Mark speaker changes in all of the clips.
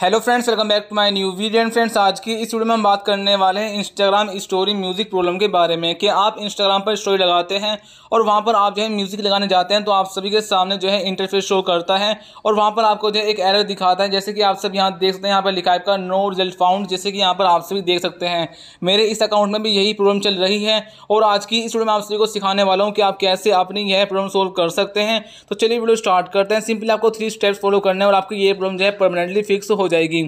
Speaker 1: hello friends welcome back to my new video and friends आज की इस video में हम बात करने वाले हैं इंस्टाग्राम स्टोरी म्यूज़िक प्रॉब्लम के बारे में कि आप इंस्टाग्राम पर स्टोरी लगाते हैं और वहां पर आप जो है म्यूज़िक लगाने जाते हैं तो आप सभी के सामने जो है इंटरफेस शो करता है और वहाँ पर आपको जो है एक एरर दिखाता है जैसे कि आप सब यहाँ देख सकते हैं यहाँ पर लिखा आपका नो रिजल्ट फाउंड जैसे कि यहाँ पर आप सभी देख सकते हैं मेरे इस अकाउंट में भी यही प्रॉब्लम चल रही है और आज की इस वीडियो में आप सभी को सिखाने वाला हूँ कि आप कैसे अपनी यह प्रॉब्लम सोल्व कर सकते हैं तो चलिए वीडियो स्टार्ट करते हैं सिंपली आपको थ्री स्टेप्स फॉलो करने और आपकी ये प्रॉब्लम जो है परमानेंटली फिक्स हो जाएगी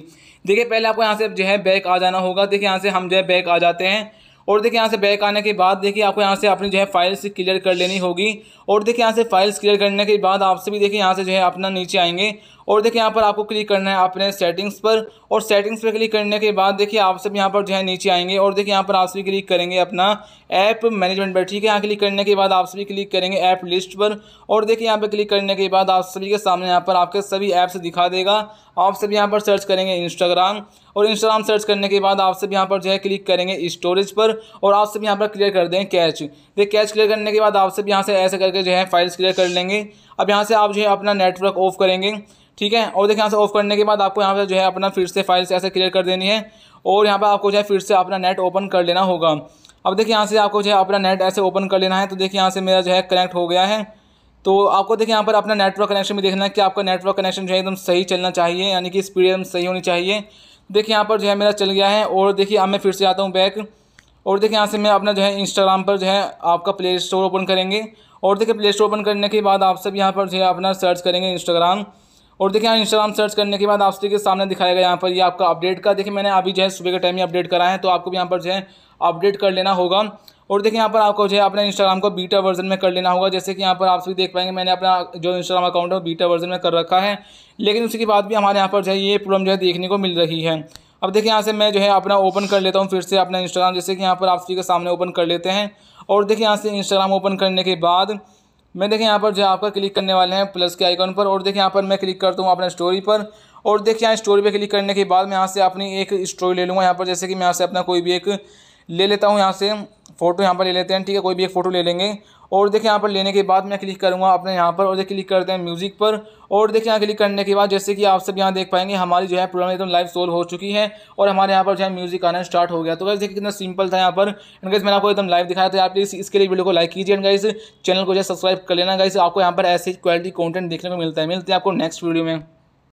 Speaker 1: देखिए पहले आपको यहाँ से जो है बैक आ जाना होगा देखिए यहाँ से हम जो है बैक आ जाते हैं और देखिए यहाँ से बैक आने के बाद देखिए आपको यहाँ से अपनी जो है फाइल्स क्लियर कर लेनी होगी और देखिए यहाँ से फाइल्स क्लियर करने के बाद आपसे भी देखिए यहाँ से जो है अपना नीचे आएंगे और देखिए यहाँ पर आपको क्लिक करना है अपने सेटिंग्स पर और सेटिंग्स पर क्लिक करने के बाद देखिए आप सब यहाँ पर जो है नीचे आएंगे और देखिए यहाँ पर आप सभी क्लिक करेंगे अपना ऐप मैनेजमेंट पर ठीक है यहाँ क्लिक करने के बाद आप सभी क्लिक करेंगे ऐप लिस्ट पर और देखिए यहाँ पर क्लिक करने के बाद आप सभी के सामने यहाँ पर आपके सभी ऐप्स दिखा देगा आप सब यहाँ पर सर्च करेंगे इंस्टाग्राम और इंस्टाग्राम सर्च करने के बाद आप सब यहाँ पर जो है क्लिक करेंगे स्टोरेज पर और आप सब यहाँ पर क्लियर कर दें कैच देखिए कैच क्लियर करने के बाद आप सब यहाँ से ऐसे करके जो है फाइल्स क्लियर कर लेंगे अब यहाँ से आप जो है अपना नेटवर्क ऑफ करेंगे ठीक है और देखिए यहाँ से ऑफ करने के बाद आपको यहाँ पर जो है अपना फिर से फाइल्स ऐसे क्लियर कर देनी है और यहाँ पर आपको जो है फिर से अपना नेट ओपन कर लेना होगा अब देखिए यहाँ से आपको जो है अपना नेट ऐसे ओपन कर लेना है तो देखिए यहाँ से मेरा जो है कनेक्ट हो गया है तो आपको देखिए यहाँ पर अपना नेटवर्क कनेक्शन भी देखना है कि आपका नेटवर्क कनेक्शन जो है एकदम सही चलना चाहिए यानी कि स्पीड एकदम सही होनी चाहिए देखिए यहाँ पर जो है मेरा चल गया है और देखिए अब मैं फिर से आता हूँ बैक और देखिए यहाँ से मैं अपना जो है इंस्टाग्राम पर जो है आपका प्ले स्टोर ओपन करेंगे और देखिए प्ले स्टोर ओपन करने के बाद आप सब यहाँ पर जो है अपना सर्च करेंगे इंस्टाग्राम और देखिए यहाँ इंस्टाग्राम सर्च करने के बाद आप के सामने दिखाएगा यहाँ पर ये यह आपका अपडेट का देखिए मैंने अभी जो है सुबह के टाइम ही अपडेट करा है तो आपको भी यहाँ पर जो है अपडेट कर लेना होगा और देखिए यहाँ पर आपको जो है अपना इंस्टाग्राम को बीटा वर्जन में कर लेना होगा जैसे कि यहाँ पर आप सभी देख पाएंगे मैंने अपना जो इंस्टाग्राम अकाउंट है बीटा वर्जन में कर रखा है लेकिन उसके बाद भी हमारे यहाँ पर जो है ये प्रॉब्लम जो है देखने को मिल रही है अब देखिए यहाँ से मैं जो है अपना ओपन कर लेता हूँ फिर से अपना इंस्टाग्राम जैसे कि यहाँ पर आप सभी के सामने ओपन कर लेते हैं और देखिए यहाँ से इंस्टाग्राम ओपन करने के बाद मैं देखिए यहाँ पर जो है आपका क्लिक करने वाले हैं प्लस के आइकॉन पर और देखिए यहाँ पर मैं क्लिक करता हूँ अपना स्टोरी पर और देखिए यहाँ स्टोरी पर क्लिक करने के बाद मैं यहाँ से अपनी एक स्टोरी ले लूँगा यहाँ पर जैसे कि मैं यहाँ से अपना कोई भी एक ले लेता हूँ यहाँ से फ़ोटो यहाँ पर ले लेते हैं ठीक है कोई भी एक फ़ोटो ले लेंगे और देखिए यहाँ पर लेने के बाद मैं क्लिक करूँगा अपने यहाँ पर और देख क्लिक करते हैं म्यूज़िक पर और देखिए यहाँ क्लिक करने के बाद जैसे कि आप सब यहाँ देख पाएंगे हमारी जो है प्रॉब्लम एकदम लाइव सोल्व हो चुकी है और हमारे यहाँ पर जो है म्यूज़िक आना स्टार्ट हो गया तो वैसे देखिए कितना सिंपल था यहाँ पर इनगाइज मैंने आपको एकदम लाइव दिखाया था आप प्लीज़ इसके लिए वीडियो को लाइक कीजिए गाइस चैनल को जो है सब्सक्राइब कर लेना गाइस आपको यहाँ पर ऐसे क्वालिटी कॉन्टेंट देखने को मिलता है मिलते हैं आपको नेक्स्ट वीडियो में